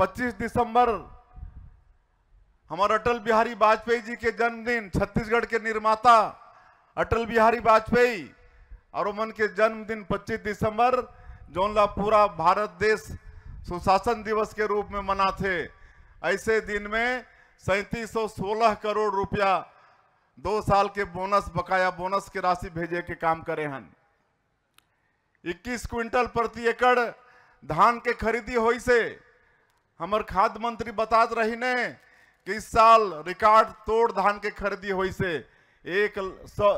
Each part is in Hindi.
25 दिसंबर हमारे अटल बिहारी वाजपेयी जी के जन्मदिन छत्तीसगढ़ के निर्माता अटल बिहारी वाजपेयी और मन के जन्मदिन 25 दिसंबर जोनला पूरा भारत देश सुशासन दिवस के रूप में मना थे ऐसे दिन में सैंतीस करोड़ रुपया दो साल के बोनस बकाया बोनस के राशि भेजे के काम करे हैं 21 क्विंटल प्रति एकड़ धान के खरीदी हुई से हमार खाद्य मंत्री बता रही ने कि इस साल रिकॉर्ड तोड़ धान के खरीदी हुई से एक सौ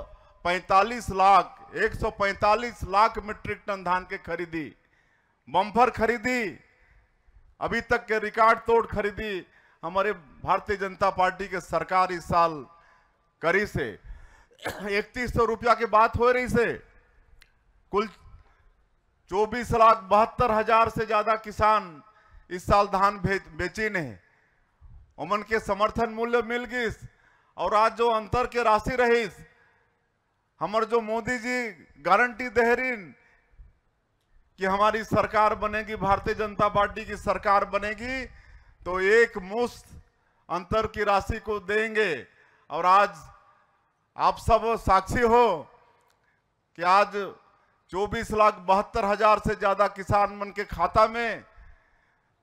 पैंतालीस लाख एक सौ पैंतालीस लाख मीट्रिक टन धान के खरीदी बम्फर खरीदी अभी तक के रिकॉर्ड तोड़ खरीदी हमारे भारतीय जनता पार्टी के सरकार इस साल करी से इकतीस सौ रुपया की बात हो रही से कुल चौबीस लाख बहत्तर हजार से ज्यादा किसान इस साल धान बेची नहीं उमन के समर्थन मूल्य मिल गई और आज जो अंतर के राशि रही हमारे जो मोदी जी गारंटी देहरीन कि हमारी सरकार बनेगी भारतीय जनता पार्टी की सरकार बनेगी तो एक मुस्त अंतर की राशि को देंगे और आज आप सब साक्षी हो कि आज चौबीस लाख बहत्तर हजार से ज्यादा किसान मन के खाता में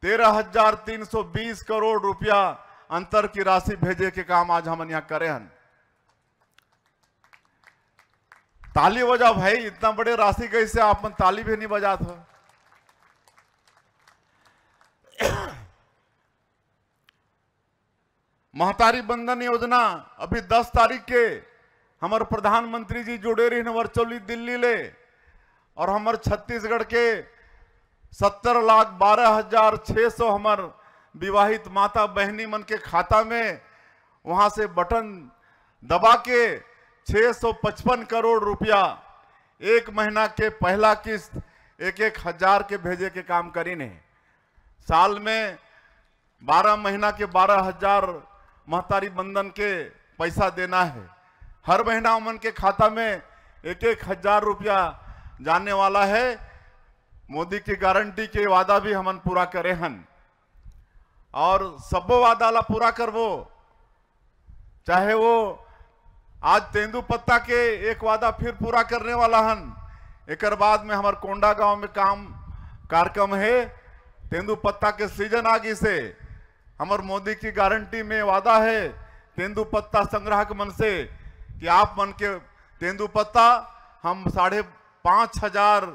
तेरह हजार तीन सौ बीस करोड़ रुपया अंतर की राशि भेजे के काम आज हम यहां करे हैं ताली बजा भाई इतना बड़े राशि कैसे आप ताली भी नहीं बजा था महतारी बंधन योजना अभी 10 तारीख के हमारे प्रधानमंत्री जी जुड़े रही वर्चुअली दिल्ली ले और हमारे छत्तीसगढ़ के सत्तर लाख बारह हजार छः सौ हमार विवाहित माता बहनी मन के खाता में वहां से बटन दबा के सौ पचपन करोड़ रुपया एक महीना के पहला किस्त एक एक हजार के भेजे के काम करी ने साल में बारह महीना के बारह हजार महतारी बंधन के पैसा देना है हर महीना उमन के खाता में एक एक हजार रुपया जाने वाला है मोदी की गारंटी के वादा भी हमन पूरा करे हन और सबो वादा ला पूरा करवो चाहे वो आज तेंदु पत्ता के एक वादा फिर पूरा करने वाला हन एक बाद में हमारे कोंडा गांव में काम कार्यक्रम है तेंदु पत्ता के सीजन आगे से हमारे मोदी की गारंटी में वादा है तेंदु पत्ता संग्राहक मन से कि आप मन के तेंदू पत्ता हम साढ़े पाँच हजार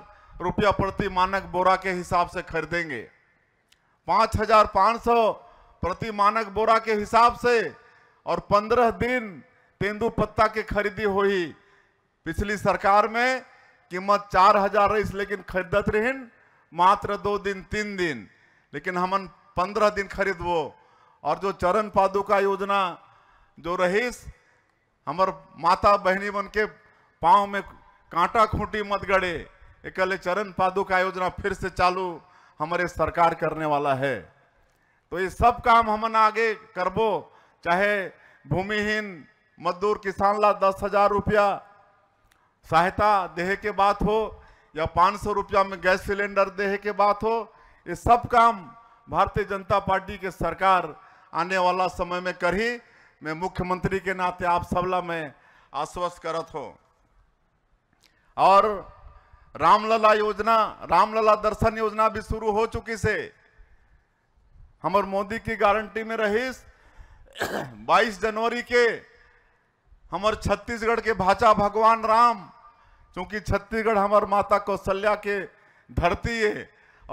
रुपया प्रति मानक बोरा के हिसाब से खरीदेंगे पांच हजार पांच सौ प्रति मानक बोरा के हिसाब से और पंद्रह दिन तेंदु पत्ता की खरीदी हुई पिछली सरकार में कीमत चार हजार रही लेकिन खरीदत रहन मात्र दो दिन तीन दिन लेकिन हमन पंद्रह दिन वो और जो चरण पादुका योजना जो रहीस हमार माता बहनी बन के पाँव में कांटा खूंटी मत गड़े एकल चरण पादुका योजना फिर से चालू हमारे सरकार करने वाला है तो ये सब काम हम आगे करबो चाहे भूमिहीन मजदूर किसान ला दस हजार रुपया सहायता देहे के बात हो या पाँच सौ रुपया में गैस सिलेंडर देहे के बात हो ये सब काम भारतीय जनता पार्टी के सरकार आने वाला समय में कर ही मैं मुख्यमंत्री के नाते आप सबला मैं आश्वस्त करत हो और रामलला योजना रामलला दर्शन योजना भी शुरू हो चुकी से हमारे मोदी की गारंटी में रहीस 22 जनवरी के हमार छत्तीसगढ़ के भाचा भगवान राम क्योंकि छत्तीसगढ़ हमार माता कौशल्या के धरती है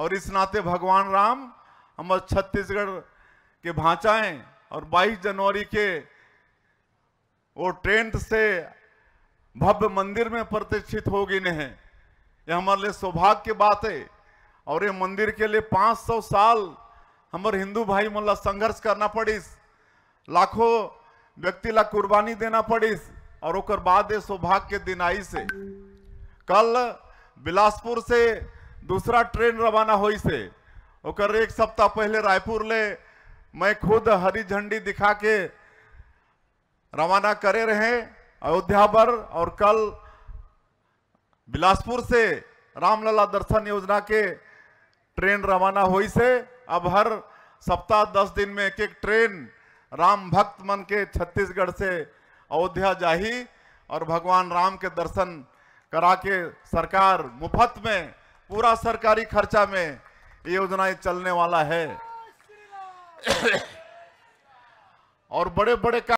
और इस नाते भगवान राम हमारे छत्तीसगढ़ के भाचाएं और 22 जनवरी के वो ट्रेंड से भव्य मंदिर में प्रतिष्ठित होगी नहीं ये हमारे लिए सौभाग्य के बात है और ये मंदिर के लिए 500 साल हमारे हिंदू भाई मोला संघर्ष करना पड़िस लाखों व्यक्ति ला कुर्बानी देना पड़िस और ओकर बाद ये सौभाग्य के दिन आई से कल बिलासपुर से दूसरा ट्रेन रवाना हुई से ओकर एक सप्ताह पहले रायपुर ले मैं खुद हरी झंडी दिखा के रवाना करे रहे अयोध्या भर और कल बिलासपुर से रामलला दर्शन योजना के ट्रेन रवाना हुई से अब हर सप्ताह दस दिन में एक एक ट्रेन राम भक्त मन के छत्तीसगढ़ से अयोध्या जाही और भगवान राम के दर्शन करा के सरकार मुफ्त में पूरा सरकारी खर्चा में ये योजनाएं चलने वाला है और बड़े बड़े